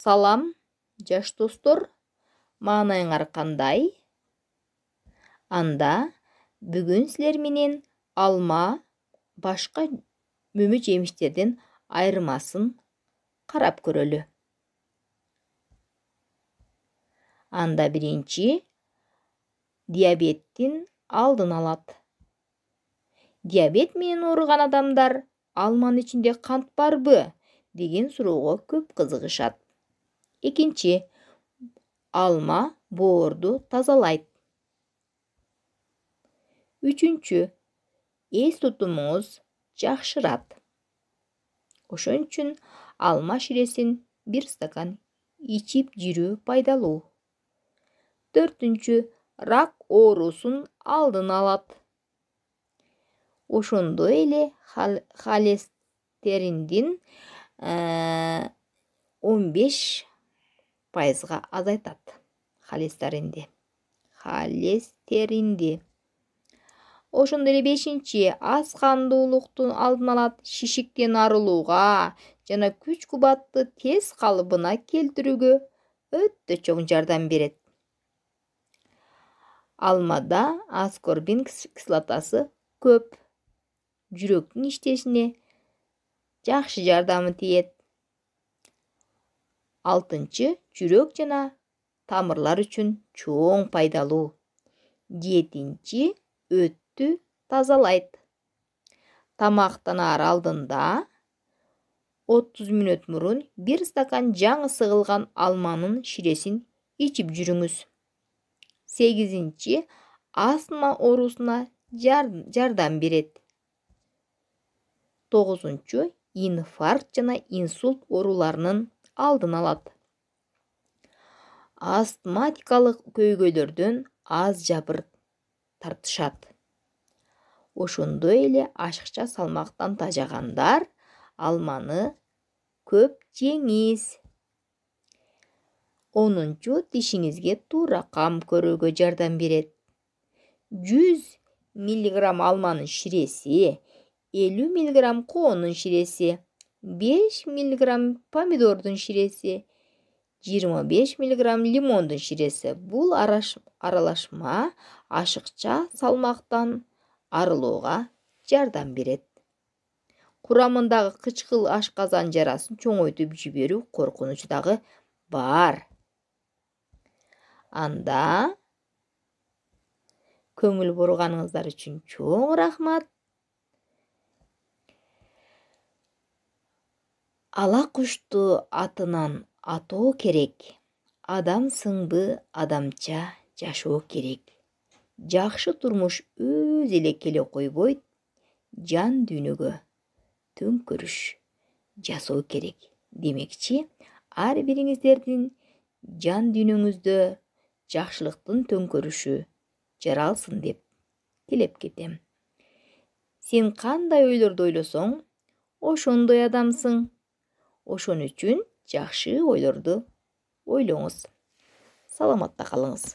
салам жаш достор маанайыңар кандай анда бүгін силер алма башка мөмө жемістерден айырмасын қарап көрөлү анда биринчи диабеттин алдын алат диабет менен ооруган адамдар алманын ичинде кант барбы деген суроого көп кызыгышат экинчи алма боорду тазалайт үчүнчү эс тутумуңуз жакшырат ошон үчүн алма ширесин бир стакан ичип жүрүү пайдалуу төртүнчү рак оорусун алдын алат ошондой эле холестериндин э, он беш пайызға азайтады холестеринде холестеринде ошондой эле бешинчи аз кандуулуктун алдын алат шишиктен арылууга жана күч кубатты тез калыбына келтирүүгө өтө чоң жардам берет алмада аскорбин кислотасы көп жүрөктүн иштешине жакшы жардамы тиет алтынчы жүрек жана тамырлар үчүн чоң пайдалуу жетинчи өттү тазалайт тамактанаар алдында 30 мүнөт мурун бир стакан жаңы сыгылган алманын ширесин ичип жүрүңүз сегизинчи астма оорусуна жардам берет тогузунчу инфаркт жана инсульт ооруларынын алдын алады астматикалық көйгөйлөрдөн аз жабыр тартышат ошондой эле ашыкча салмақтан тажагандар алманы көп жеңиз онунчу тишиңизге туура кам көрүүгө жардам берет 100 миллиграмм алманын ширеси 50 миллиграмм коонун ширеси беш миллиграмм помидордун ширеси жыйырма беш миллиграмм лимондун ширеси бул аралашма ашыкча салмактан арылууга жардам берет курамындагы кычкыл ашказан жарасын чоңойтуп жиберүү коркунучу дагы бар анда көңүл бурганыңыздар үчүн чоң рахмат ала құшты атынан атоо керек адам адамча жашоо керек жакшы турмуш өз эле келе койбойт жан дүйнөгө төңкөрүш жасоо керек демекчи ар бириңиздердин жан дүйнөңүздө жакшылыктын төңкөрүшү жаралсын деп тилеп кетем сен кандай ойлорду ойлосоң ошондой адамсың ошон үчүн жакшы ойлорду ойлоңуз саламатта калыңыз